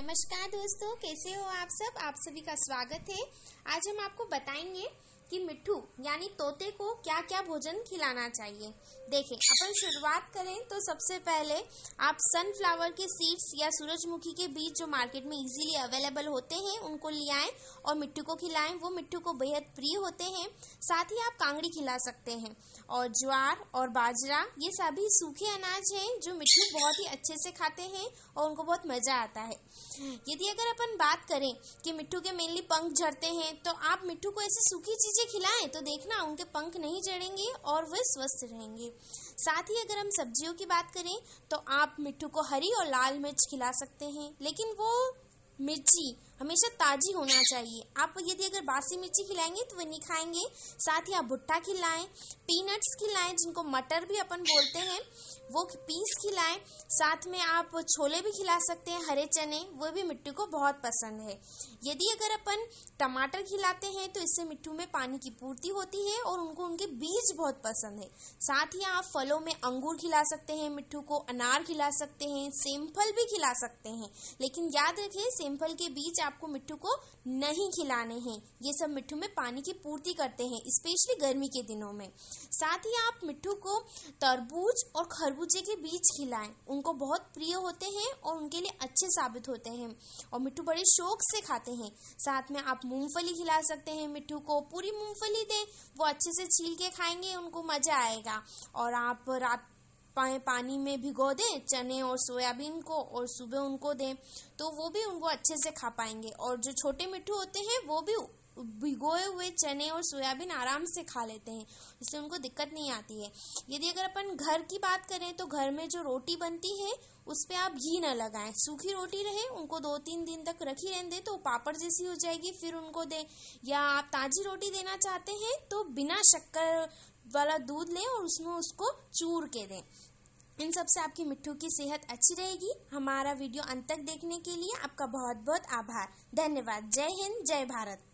नमस्कार दोस्तों कैसे हो आप सब आप सभी का स्वागत है आज हम आपको बताएंगे कि मिट्ठू यानी तोते को क्या क्या भोजन खिलाना चाहिए देखें अपन शुरुआत करें तो सबसे पहले आप सनफ्लावर के सीड्स या सूरजमुखी के बीज जो मार्केट में इजीली अवेलेबल होते हैं उनको ले आए और मिट्टू को खिलाएं वो मिट्टू को बेहद प्रिय होते हैं साथ ही आप कांगड़ी खिला सकते हैं और ज्वार और बाजरा ये सभी सूखे अनाज हैं जो मिट्टू बहुत ही अच्छे से खाते हैं और उनको बहुत मज़ा आता है यदि अगर अपन बात करें कि मिट्टू के मेनली पंख झड़ते हैं तो आप मिट्टू को ऐसी सूखी चीज़ बच्चे खिलाएं तो देखना उनके पंख नहीं जड़ेंगे और वे स्वस्थ रहेंगे साथ ही अगर हम सब्जियों की बात करें तो आप मिट्टू को हरी और लाल मिर्च खिला सकते हैं लेकिन वो मिर्ची हमेशा ताजी होना चाहिए आप यदि अगर बासी मिर्ची खिलाएंगे तो वह नहीं खाएंगे साथ ही आप भुट्टा खिलाएं पीनट्स खिलाएं जिनको मटर भी अपन बोलते हैं वो पीस खिलाएं साथ में आप छोले भी खिला सकते हैं हरे चने वो भी मिट्टू को बहुत पसंद है यदि अगर अपन टमाटर खिलाते हैं तो इससे मिट्टू में पानी की पूर्ति होती है और उनको उनके बीज बहुत पसंद है साथ ही आप फलों में अंगूर खिला सकते हैं मिट्टू को अनार खिला सकते हैं सेम फल भी खिला सकते हैं लेकिन याद रखें सेम फल के बीज आपको मिट्टू को नहीं खिलाने हैं ये सब मिट्टू में पानी की पूर्ति करते हैं स्पेशली गर्मी के दिनों में साथ ही आप मिट्टू को तरबूज और खरबूजे के बीज खिलाएं उनको बहुत प्रिय होते हैं और उनके लिए अच्छे साबित होते हैं और मिट्टू बड़े शौक से खाते हैं साथ में आप मूंगफली खिला सकते हैं मिट्टू को पूरी मूंगफली दें वो अच्छे से छील के खाएंगे उनको मजा आएगा और आप रात पानी में भिगो दें चने और सोयाबीन को और सुबह उनको दें तो वो भी उनको अच्छे से खा पाएंगे और जो छोटे मिट्टू होते हैं वो भी भिगोए हुए चने और सोयाबीन आराम से खा लेते हैं इससे उनको दिक्कत नहीं आती है यदि अगर अपन घर की बात करें तो घर में जो रोटी बनती है उस पर आप घी ना लगाएं सूखी रोटी रहे उनको दो तीन दिन तक रखी रहने दें तो पापड़ जैसी हो जाएगी फिर उनको दें या आप ताज़ी रोटी देना चाहते हैं तो बिना शक्कर वाला दूध लें और उसमें उसको चूर के दें इन सब से आपकी मिट्टू की सेहत अच्छी रहेगी हमारा वीडियो अंत तक देखने के लिए आपका बहुत बहुत आभार धन्यवाद जय हिंद जय भारत